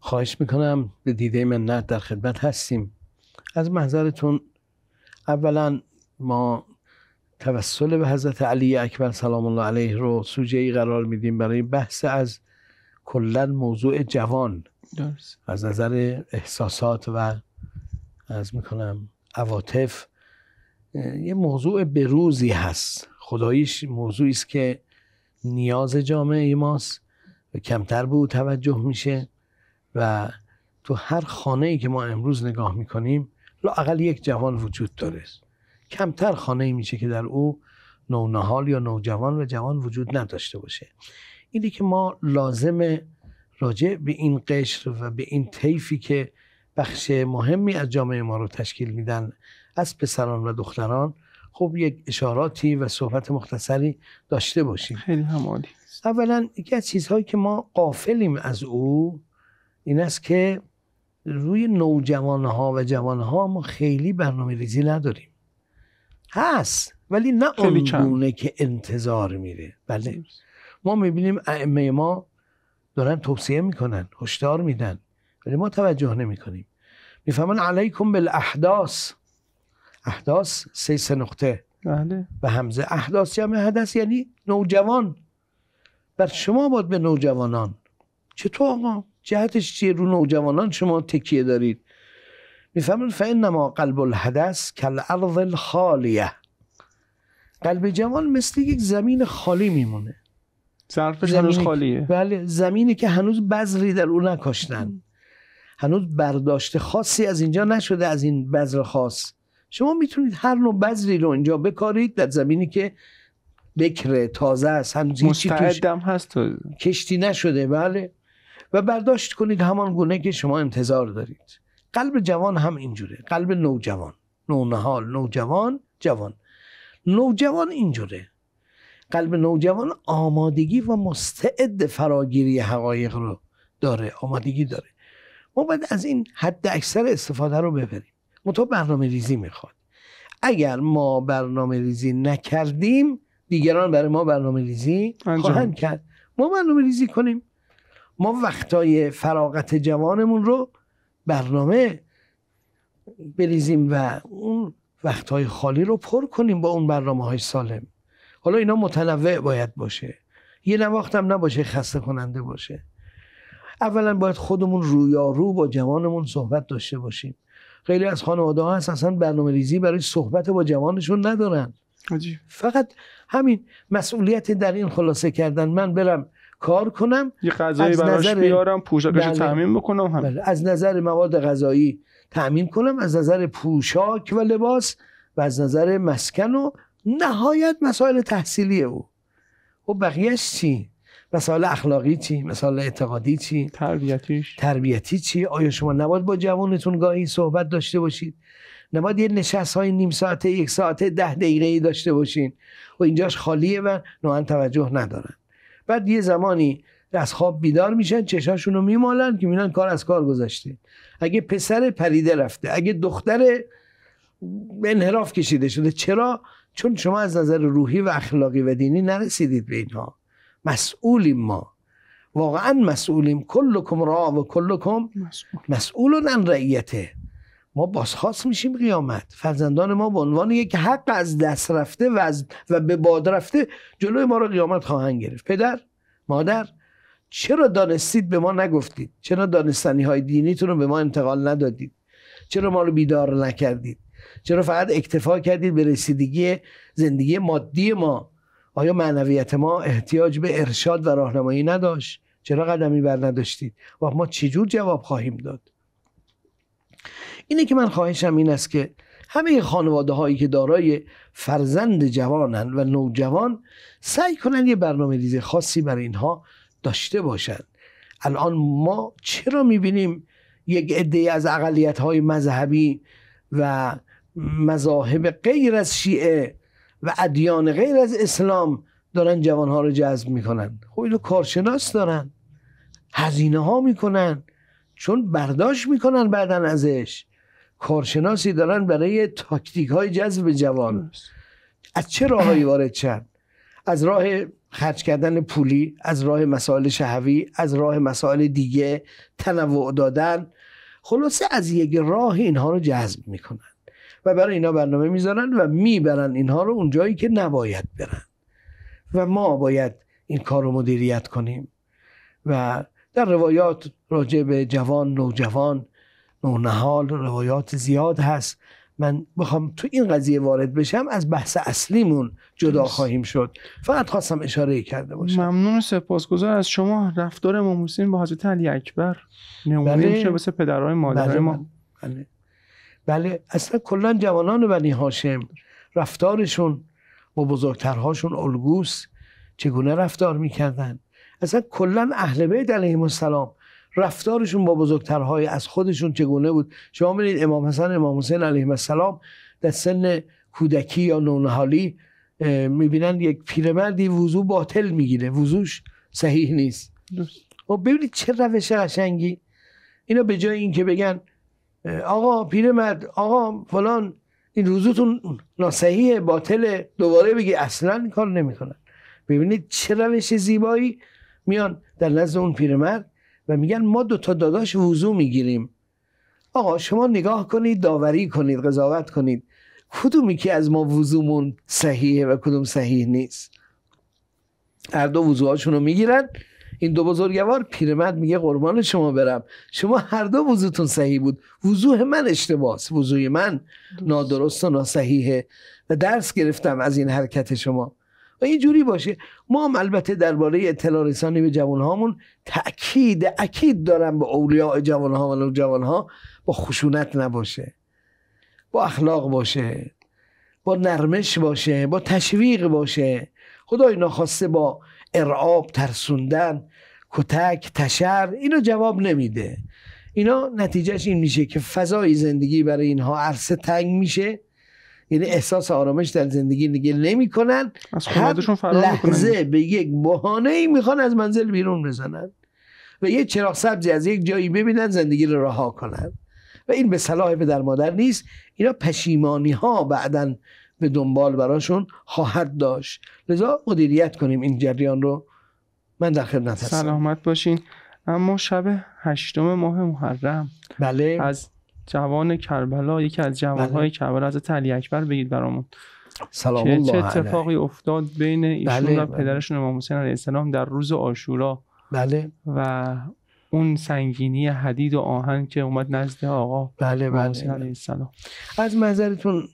خواهش میکنم به دیده نه در خدمت هستیم از محضرتون اولا ما توسل به حضرت علی اکبر سلام الله علیه رو سوژه ای قرار میدیم برای بحث از کلا موضوع جوان درست. از نظر احساسات و از میکنم عواطف یه موضوع بروزی هست خداییش موضوعی است که نیاز جامعه ماست و کمتر به او توجه میشه و تو هر خانه ای که ما امروز نگاه میکنیم لاقل یک جوان وجود داره کمتر خانه ای میشه که در او نونهال یا نوجوان و جوان وجود نداشته باشه اینی که ما لازم راجع به این قشر و به این طیفی که بخش مهمی از جامعه ما رو تشکیل میدن از پسران و دختران خب یک اشاراتی و صحبت مختصری داشته باشیم خیلی همالی اولا یکی از چیزهایی که ما قافلیم از او این است که روی نوجوانها و جوانها ما خیلی برنامه ریزی نداریم هست ولی نه اون که انتظار میره بله ما میبینیم ائمه ما دارن توصیه میکنن هشدار میدن ولی ما توجه نمیکنیم میفهمن علیکم بالاحداث احداث سه نقطه همزه بله. احداث یا حدث یعنی نوجوان بر شما باد به نوجوانان چطور آقا جهتش چیه رو نوجوانان شما تکیه دارید میفهمید فانما قلب الحدث ارض الخالیه قلب جوان مثل یک زمین خالی میمونه ظرف هنوز خالیه بله زمینی که هنوز بذری در او نکاشتن هنوز برداشت خاصی از اینجا نشده از این بذر خاص شما میتونید هر نوع بذری رو اینجا بکارید در زمینی که بکره تازه است هنوز مستعدم هست تو کشتی نشده بله و برداشت کنید همان گونه که شما انتظار دارید قلب جوان هم اینجوره قلب نوجوان نونهال نوجوان جوان نوجوان اینجوره قلب نوجوان آمادگی و مستعد فراگیری حقایق رو داره آمادگی داره ما باید از این حد اکثر استفاده رو ببریم منتها برنامه ریزی میخواد اگر ما برنامه ریزی نکردیم دیگران برای ما برنامه ریزی خواهند کرد ما برنامه ریزی کنیم ما وقتای فراغت جوانمون رو برنامه بریزیم و اون وقتهای خالی رو پر کنیم با اون برنامه های سالم حالا اینا متنوع باید باشه یه نواخت هم نباشه خسته کننده باشه اولا باید خودمون رویارو با جوانمون صحبت داشته باشیم خیلی از خانواده ها هست اصلا برنامه ریزی برای صحبت با جوانشون ندارن فقط همین مسئولیت در این خلاصه کردن من برم کار کنم یه غذایی براش نظر... بیارم پوشاکش بله. بکنم هم. بله. از نظر مواد غذایی تعمین کنم از نظر پوشاک و لباس و از نظر مسکن و نهایت مسائل تحصیلی او خب بقیهش چی مسائل اخلاقی چی مسائل اعتقادی چی تربیتیش تربیتی چی آیا شما نباید با جوانتون گاهی صحبت داشته باشید نباید یه نشست های نیم ساعته یک ساعته ده دقیقه ای داشته باشین و اینجاش خالیه و نوعا توجه ندارن بعد یه زمانی از خواب بیدار میشن چشاشون رو میمالن که میرن کار از کار گذاشته اگه پسر پریده رفته اگه دختر انحراف کشیده شده چرا چون شما از نظر روحی و اخلاقی و دینی نرسیدید به اینها مسئولیم ما واقعا مسئولیم کلکم را و کلکم مسئول عن رعیته ما بازخواست میشیم قیامت فرزندان ما به عنوان یک حق از دست رفته و, از و به باد رفته جلوی ما را قیامت خواهند گرفت پدر مادر چرا دانستید به ما نگفتید چرا دانستنی های دینیتون رو به ما انتقال ندادید چرا ما رو بیدار نکردید چرا فقط اکتفا کردید به رسیدگی زندگی مادی ما آیا معنویت ما احتیاج به ارشاد و راهنمایی نداشت چرا قدمی بر نداشتید و ما چجور جواب خواهیم داد اینه که من خواهشم این است که همه خانواده هایی که دارای فرزند جوانند و نوجوان سعی کنند یه برنامه ریزی خاصی برای اینها داشته باشند الان ما چرا میبینیم یک عده از اقلیت های مذهبی و مذاهب غیر از شیعه و ادیان غیر از اسلام دارن جوانها رو جذب میکنن خب اینو کارشناس دارن هزینه ها میکنن چون برداشت میکنن بعدا ازش کارشناسی دارن برای تاکتیک های جذب جوان از چه راههایی وارد شد از راه خرج کردن پولی از راه مسائل شهوی از راه مسائل دیگه تنوع دادن خلاصه از یک راه اینها رو جذب میکنن و برای اینا برنامه میذارن و میبرن اینها رو اونجایی که نباید برن و ما باید این کار رو مدیریت کنیم و در روایات راجع به جوان نوجوان نهال روایات زیاد هست من بخوام تو این قضیه وارد بشم از بحث اصلیمون جدا خواهیم شد فقط خواستم اشاره کرده باشم ممنون سپاسگزار از شما رفتار ماموسین با حضرت علی اکبر نمونه بله. میشه واسه بله، ما بله، بله اصلا کلا جوانان بنی هاشم رفتارشون با بزرگترهاشون الگوس چگونه رفتار میکردن اصلا کلا اهل بیت علیهم السلام رفتارشون با بزرگترهای از خودشون چگونه بود شما ببینید امام حسن امام حسین علیهم السلام در سن کودکی یا نونهالی میبینند یک پیرمردی وضو باطل میگیره وضوش صحیح نیست و خب ببینید چه روش قشنگی اینا به جای اینکه بگن آقا پیرمرد آقا فلان این روزتون ناسهیه باطله دوباره بگی اصلا کار نمیکنن ببینید چه روش زیبایی میان در نزد اون پیرمرد و میگن ما دو تا داداش وضو میگیریم آقا شما نگاه کنید داوری کنید قضاوت کنید کدومی که از ما وضومون صحیحه و کدوم صحیح نیست هر دو وضوهاشون رو میگیرن این دو بزرگوار پیرمرد میگه قربان شما برم شما هر دو وضوتون صحیح بود وضوح من اشتباه است من نادرست و ناصحیحه و درس گرفتم از این حرکت شما و این جوری باشه ما هم البته درباره اطلاع رسانی به جوانهامون تاکید اکید دارم به اولیاء ها و ها با خشونت نباشه با اخلاق باشه با نرمش باشه با تشویق باشه خدای ناخواسته با ارعاب ترسوندن کتک تشر اینو جواب نمیده اینا نتیجهش این میشه که فضای زندگی برای اینها عرصه تنگ میشه یعنی احساس آرامش در زندگی دیگه نمیکنن هر لحظه میکنن. به یک بحانه ای میخوان از منزل بیرون بزنن و یه چراغ سبزی از یک جایی ببینن زندگی رو رها کنن و این به صلاح پدر مادر نیست اینا پشیمانی ها بعدا به دنبال براشون خواهد داشت لذا مدیریت کنیم این جریان رو من در خدمت هستم سلامت باشین اما شب هشتم ماه محرم بله از جوان کربلا یکی از جوانهای بله. کربلا از تلی اکبر بگید برامون سلام الله چه اتفاقی افتاد بین ایشون بله، و بله. پدرشون امام حسین علیه السلام در روز آشورا بله و اون سنگینی حدید و آهن که اومد نزد آقا بله بله علیه السلام از منظرتون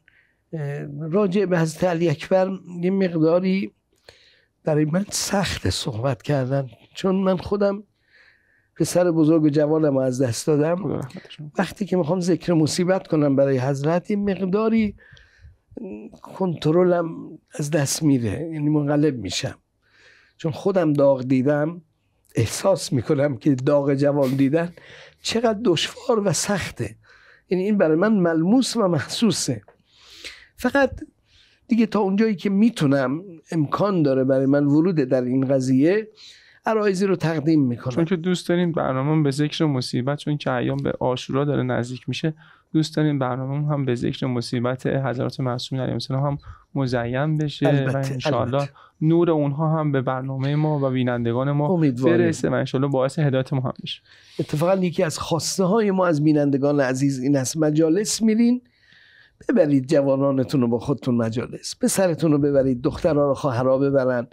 راجع به حضرت علی اکبر یه مقداری برای من سخت صحبت کردن چون من خودم پسر بزرگ و جوانم از دست دادم وقتی که میخوام ذکر مصیبت کنم برای حضرت یه مقداری کنترلم از دست میره یعنی منقلب میشم چون خودم داغ دیدم احساس میکنم که داغ جوان دیدن چقدر دشوار و سخته یعنی این برای من ملموس و محسوسه فقط دیگه تا اونجایی که میتونم امکان داره برای من ورود در این قضیه عرایزی رو تقدیم میکنم چون که دوست داریم برنامه به ذکر مصیبت چون که ایام به آشورا داره نزدیک میشه دوست داریم برنامه هم به ذکر مصیبت حضرات معصومین علیهم السلام هم مزین بشه البته، و انشالله نور اونها هم به برنامه ما و بینندگان ما برسه و انشالله باعث هدایت ما هم بشه اتفاقا یکی از خواسته های ما از بینندگان عزیز این است مجالس میرین ببرید جوانانتون رو با خودتون مجالس پسرتون رو ببرید دختران رو خواهرا ببرن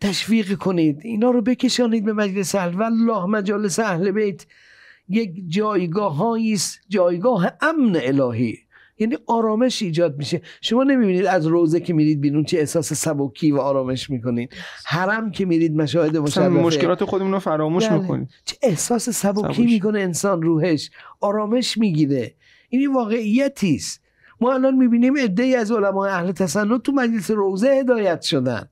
تشویق کنید اینا رو بکشانید به مجلس اهل والله مجالس اهل بیت یک جایگاه است جایگاه امن الهی یعنی آرامش ایجاد میشه شما نمیبینید از روزه که میرید بیرون چه احساس سبکی و آرامش میکنید حرم که میرید مشاهده مشرفه مشکلات خودمون رو فراموش بله. میکنید چه احساس سبکی میکنه انسان روحش آرامش میگیره این واقعیتی است ما الان میبینیم ای از علمای اهل تسنن تو مجلس روزه هدایت شدن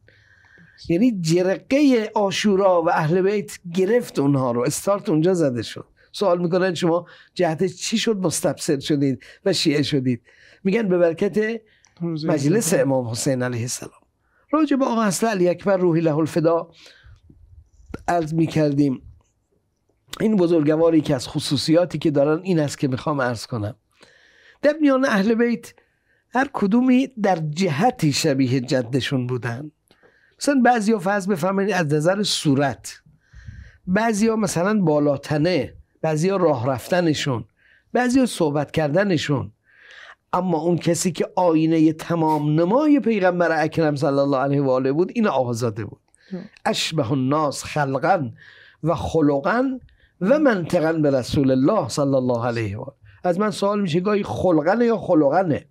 یعنی جرقه آشورا و اهل بیت گرفت اونها رو استارت اونجا زده شد سوال میکنن شما جهتش چی شد مستبصر شدید و شیعه شدید میگن به برکت مجلس امام حسین علیه السلام راجع به آقا اصل علی اکبر روحی له الفدا عرض میکردیم این بزرگواری که از خصوصیاتی که دارن این است که میخوام عرض کنم در میان اهل بیت هر کدومی در جهتی شبیه جدشون بودن مثلا بعضی ها فرض بفرمایید از نظر صورت بعضی ها مثلا بالاتنه بعضی ها راه رفتنشون بعضی ها صحبت کردنشون اما اون کسی که آینه تمام نمای پیغمبر اکرم صلی الله علیه و آله بود این آزاده بود اشبه الناس خلقا و خلقا و منطقا به رسول الله صلی الله علیه و آله از من سوال میشه گاهی خلقنه یا خلقنه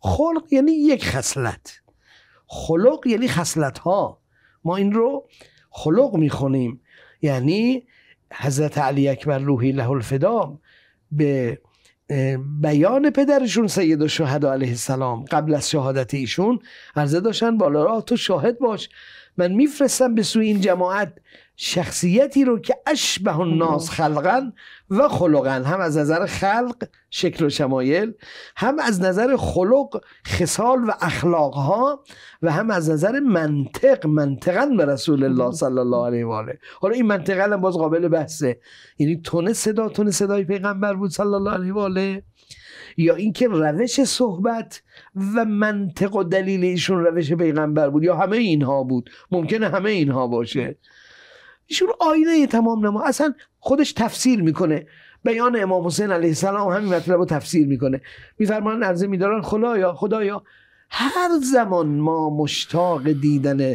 خلق یعنی یک خصلت خلق یعنی خصلت ها ما این رو خلق میخونیم یعنی حضرت علی اکبر روحی له الفدا به بیان پدرشون سید و علیه السلام قبل از شهادت ایشون عرضه داشتن بالا راه تو شاهد باش من میفرستم به سوی این جماعت شخصیتی رو که اشبه الناس خلقن و خلقن هم از نظر خلق شکل و شمایل هم از نظر خلق خصال و اخلاق ها و هم از نظر منطق منطقا به رسول الله صلی الله علیه و آله حالا این منطق هم باز قابل بحثه یعنی تونه صدا تون صدای پیغمبر بود صلی الله علیه و آله یا اینکه روش صحبت و منطق و دلیل ایشون روش پیغمبر بود یا همه اینها بود ممکنه همه اینها باشه ایشون آینه تمام نما اصلا خودش تفسیر میکنه بیان امام حسین علیه السلام همین مطلب رو تفسیر میکنه میفرمان عرضه میدارن خدایا خدایا هر زمان ما مشتاق دیدن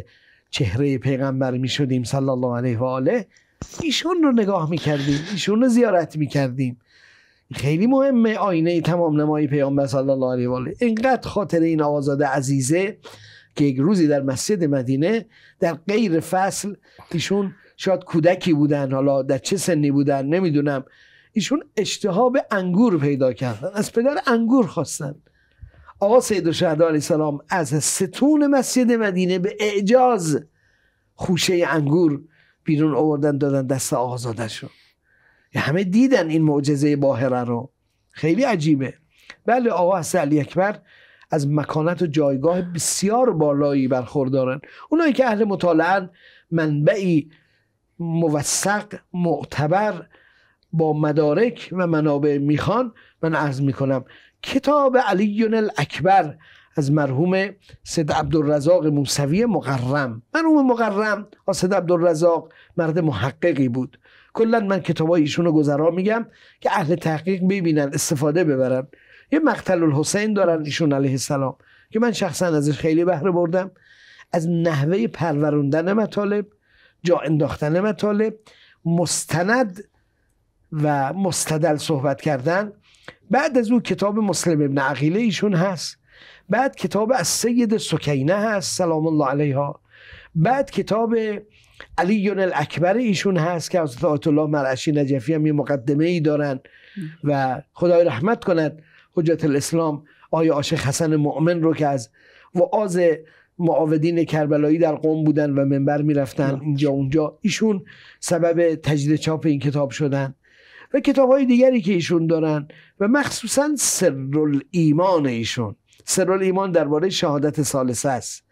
چهره پیغمبر میشدیم صلی الله علیه و آله ایشون رو نگاه میکردیم ایشون رو زیارت میکردیم خیلی مهمه آینه تمام نمای پیامبر صلی الله علیه و آله اینقدر خاطر این آزاده عزیزه که یک روزی در مسجد مدینه در غیر فصل ایشون شاید کودکی بودن حالا در چه سنی بودن نمیدونم ایشون اشتها انگور پیدا کردن از پدر انگور خواستن آقا سید و علیه السلام از ستون مسجد مدینه به اعجاز خوشه انگور بیرون آوردن دادن دست یه همه دیدن این معجزه باهره رو خیلی عجیبه بله آقا حسن علی اکبر از مکانت و جایگاه بسیار بالایی برخوردارن اونایی که اهل مطالعه منبعی موثق معتبر با مدارک و منابع میخوان من عرض میکنم کتاب علی الاکبر از مرحوم سید عبدالرزاق موسوی مقرم مرحوم مقرم سید عبدالرزاق مرد محققی بود کلا من کتاب ایشون رو گذرا میگم که اهل تحقیق ببینن استفاده ببرن یه مقتل الحسین دارن ایشون علیه السلام که من شخصا ازش خیلی بهره بردم از نحوه پروروندن مطالب جا انداختن مطالب مستند و مستدل صحبت کردن بعد از او کتاب مسلم ابن عقیله ایشون هست بعد کتاب از سید سکینه هست سلام الله علیها بعد کتاب علی الاکبر ایشون هست که حضرت آیت الله مرعشی نجفی هم یه مقدمه ای دارن و خدای رحمت کند حجت الاسلام آیا عاشق حسن مؤمن رو که از و معاودین کربلایی در قوم بودن و منبر میرفتن بله. اینجا اونجا ایشون سبب تجدید چاپ این کتاب شدن و کتاب های دیگری که ایشون دارن و مخصوصا سر ایمان ایشون سر ایمان درباره شهادت سالسه است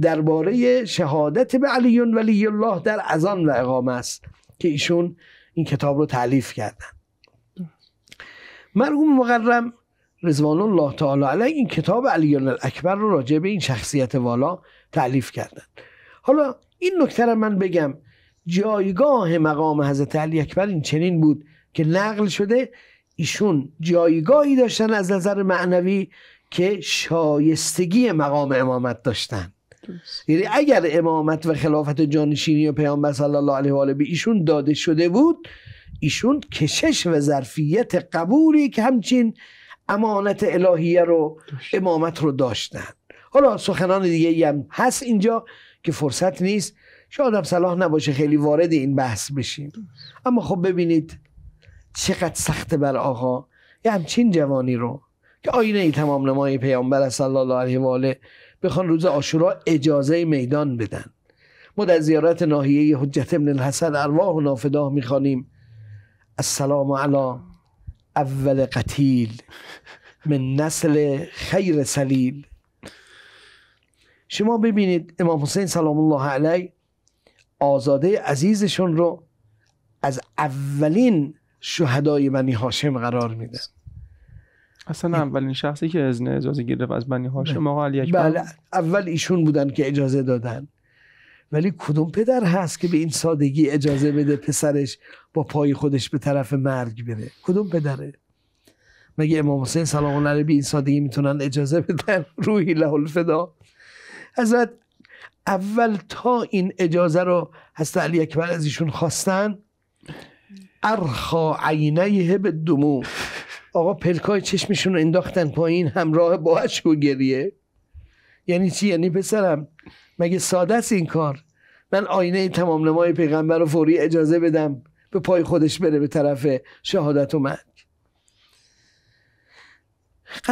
درباره شهادت به علی ولی الله در ازان و اقامه است که ایشون این کتاب رو تعلیف کردن مرحوم مقرم رضوان الله تعالی علیه این کتاب علیان الاکبر رو راجع به این شخصیت والا تعلیف کردن حالا این نکته من بگم جایگاه مقام حضرت علی اکبر این چنین بود که نقل شده ایشون جایگاهی داشتن از نظر معنوی که شایستگی مقام امامت داشتن یعنی اگر امامت و خلافت جانشینی و پیامبر صلی الله علیه و آله به ایشون داده شده بود ایشون کشش و ظرفیت قبولی که همچین امانت الهیه رو امامت رو داشتن حالا سخنان دیگه هم هست اینجا که فرصت نیست شاید هم صلاح نباشه خیلی وارد این بحث بشیم اما خب ببینید چقدر سخت بر آقا یه همچین جوانی رو که آینه ای تمام نمای پیامبر صلی الله علیه و آله بخوان روز آشورا اجازه میدان بدن ما در زیارت ناحیه حجت ابن الحسن ارواح و نافداه میخوانیم السلام علی اول قتیل من نسل خیر سلیل شما ببینید امام حسین سلام الله علیه آزاده عزیزشون رو از اولین شهدای بنی هاشم قرار میده اصلا اولین شخصی که اذن اجازه گرفت از بنی هاشم بله. آقا علی اکبر بله اول ایشون بودن که اجازه دادن ولی کدوم پدر هست که به این سادگی اجازه بده پسرش با پای خودش به طرف مرگ بره کدوم پدره مگه امام حسین سلام الله علیه به این سادگی میتونن اجازه بدن <laughs> روحی له الفدا حضرت اول تا این اجازه رو حضرت علی اکبر از ایشون خواستن ارخا عینیه به دمو آقا پلکای چشمشون رو انداختن پایین همراه باش و گریه یعنی چی یعنی پسرم مگه ساده است این کار من آینه تمام نمای پیغمبر رو فوری اجازه بدم به پای خودش بره به طرف شهادت و مرگ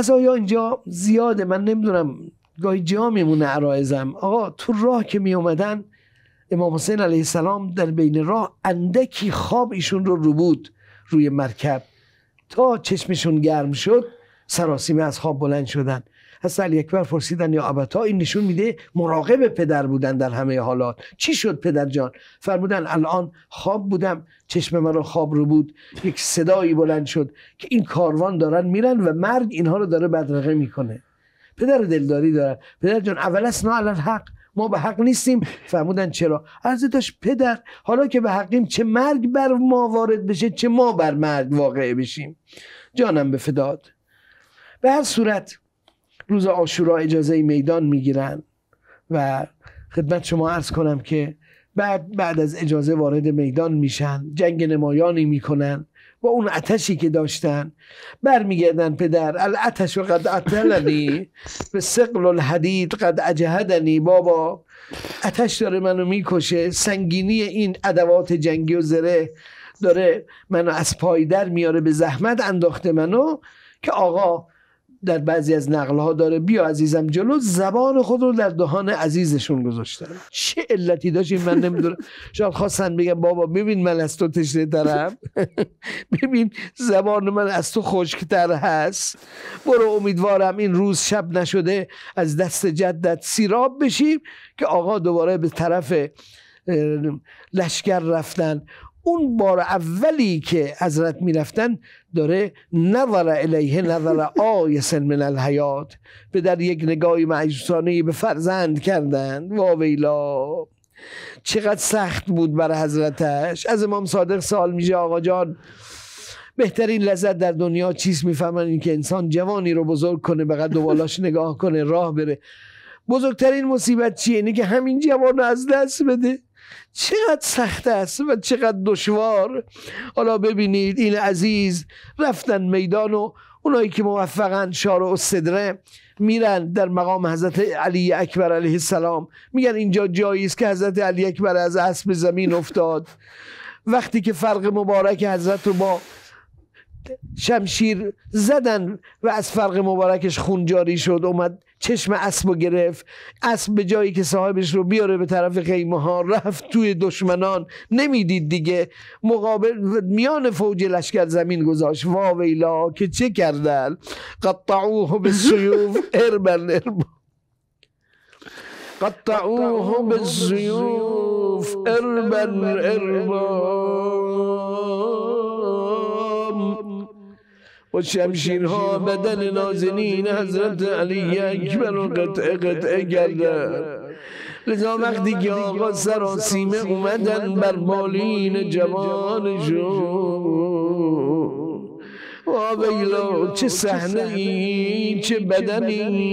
ها اینجا زیاده من نمیدونم گاهی جا میمونه عرایزم آقا تو راه که می اومدن امام حسین علیه السلام در بین راه اندکی خواب ایشون رو رو بود روی مرکب تا چشمشون گرم شد سراسیمه از خواب بلند شدن حضرت علی اکبر پرسیدن یا ابتا این نشون میده مراقب پدر بودن در همه حالات چی شد پدر جان فرمودن الان خواب بودم چشم من رو خواب رو بود یک صدایی بلند شد که این کاروان دارن میرن و مرگ اینها رو داره بدرقه میکنه پدر دلداری دارن پدر جان اول اسنا الان حق ما به حق نیستیم فرمودن چرا از داشت پدر حالا که به حقیم چه مرگ بر ما وارد بشه چه ما بر مرگ واقع بشیم جانم به فداد به هر صورت روز آشورا اجازه میدان میگیرن و خدمت شما عرض کنم که بعد بعد از اجازه وارد میدان میشن جنگ نمایانی میکنن و اون آتشی که داشتن برمیگردن پدر الاتش و قد اتلنی به سقل الحدید قد اجهدنی بابا آتش داره منو میکشه سنگینی این ادوات جنگی و زره داره منو از پای در میاره به زحمت انداخته منو که آقا در بعضی از نقل ها داره بیا عزیزم جلو زبان خود رو در دهان عزیزشون گذاشتن چه علتی داشت من نمیدونم <laughs> شاید خواستن بگم بابا ببین من از تو تشنه ترم <laughs> ببین زبان من از تو خشکتر هست برو امیدوارم این روز شب نشده از دست جدت سیراب بشیم که آقا دوباره به طرف لشکر رفتن اون بار اولی که حضرت میرفتن داره نظر الیه نظر آیس من الحیات به در یک نگاهی مجلسانه به فرزند کردن واویلا چقدر سخت بود بر حضرتش از امام صادق سال میشه آقا جان بهترین لذت در دنیا چیز میفهمن این که انسان جوانی رو بزرگ کنه بقید دوالاش نگاه کنه راه بره بزرگترین مصیبت چیه اینه که همین جوان رو از دست بده چقدر سخت است و چقدر دشوار حالا ببینید این عزیز رفتن میدان و اونایی که موفقن شارع و صدره میرن در مقام حضرت علی اکبر علیه السلام میگن اینجا جایی است که حضرت علی اکبر از اسب زمین افتاد وقتی که فرق مبارک حضرت رو با شمشیر زدن و از فرق مبارکش خونجاری جاری شد اومد چشم اسب و گرفت اسب به جایی که صاحبش رو بیاره به طرف خیمه ها رفت توی دشمنان نمیدید دیگه مقابل میان فوج لشکر زمین گذاشت ویلا که چه کردن قطعوه به سیوف اربن اربن قطعوه به سیوف اربن اربن و شمشیرها بدن نازنین حضرت علی اکبر رو قطعه قطعه گردن لذا وقتی که آقا سراسیمه اومدن بر بالین جوانشون بیلا چه صحنه ای چه بدنی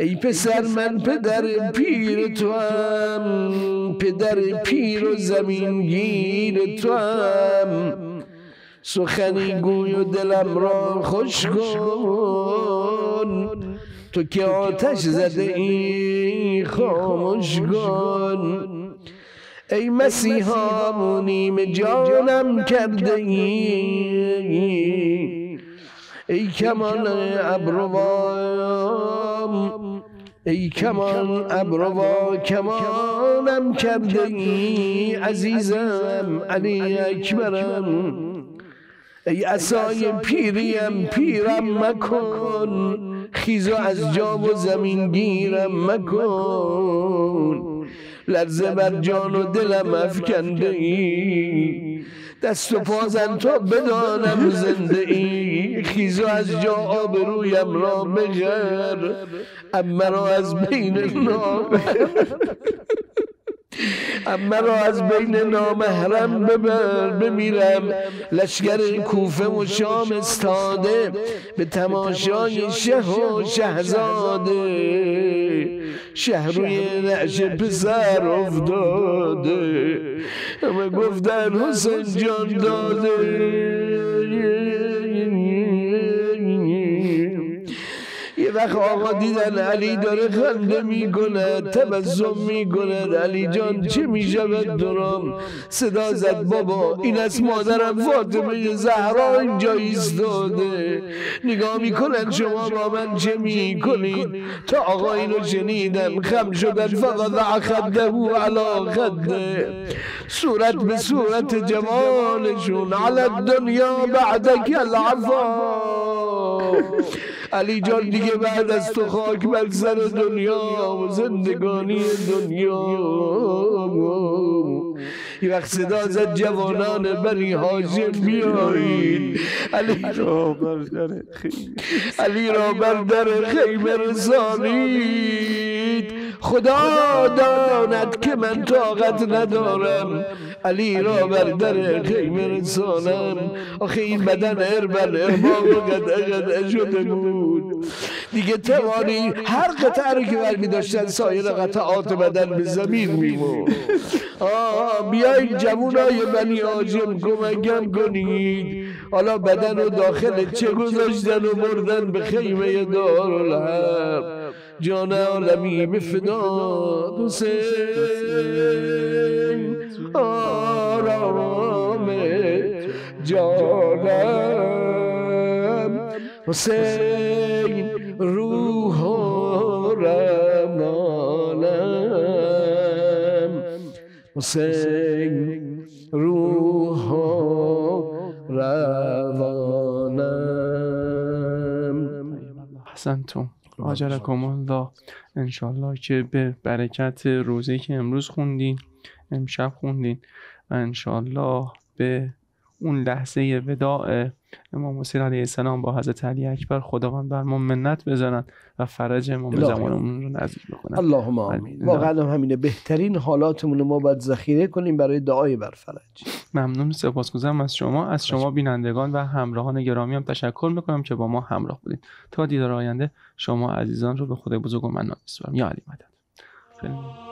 ای پسر من پدر پیر تو هم پدر پیر و زمینگیر تو هم سخنی گوی و دلم را خوش کن تو که آتش زده ای خاموش کن ای مسیحا نیم جانم کرده ای ای کمان ابروام ای کمان ابروا کمانم کرده ای عزیزم علی اکبرم ای اصای پیریم پیرم مکن خیزا از جا و زمین گیرم مکن لرزه بر جان و دلم افکنده ای دست و پازن تا بدانم زنده ای خیزا از جا رویم را بگر اما را از بین نام <laughs> را از بین نامحرم ببر بمیرم این کوفه و شام استاده به تماشای شه و شهزاده شهروی نعش پسر افتاده همه گفتن حسین جان داده وقت آقا دیدن علی داره خنده میکنه تبسم میکنه علی جان چه میشود درام صدا زد بابا این از مادرم فاطمه زهرا اینجا ایستاده نگاه میکنن شما با من چه میکنید تا آقا اینو شنیدن خم شدن فقط خده و علا خده صورت به صورت جمالشون على دنیا بعدک العفا علی جان دیگه بعد از تو خاک بر دنیا و زندگانی دنیا وقت صدا زد جوانان بنی هاشم بیایید علی را بر در علی را بر خیمه رسانید خدا داند که من طاقت ندارم علی را بر در خیمه رسانم آخه این بدن اربل ارباب قد اقد شده بود دیگه توانی هر قطعه رو که برمی داشتن سایر قطعات بدن به زمین میمون آه بیا جوون های بنی آجم کمکم کنید حالا بدن و داخل چه گذاشتن و بردن به خیمه دار جان عالمی به فدا حسین آرام جانم حسین رو حسین روح روانم حسنتم آجرکم الله انشالله که به برکت روزه که امروز خوندین امشب خوندین و انشالله به اون لحظه وداع امام حسین علیه السلام با حضرت علی اکبر خداوند بر ما منت بزنن و فرج امام زمانمون رو نزدیک بکنن اللهم آمین واقعا همینه بهترین حالاتمون رو ما باید ذخیره کنیم برای دعای بر فرج ممنون سپاسگزارم از شما از شما بینندگان و همراهان گرامی هم تشکر میکنم که با ما همراه بودید تا دیدار آینده شما عزیزان رو به خدای بزرگ و منان بسپارم یا علی مدد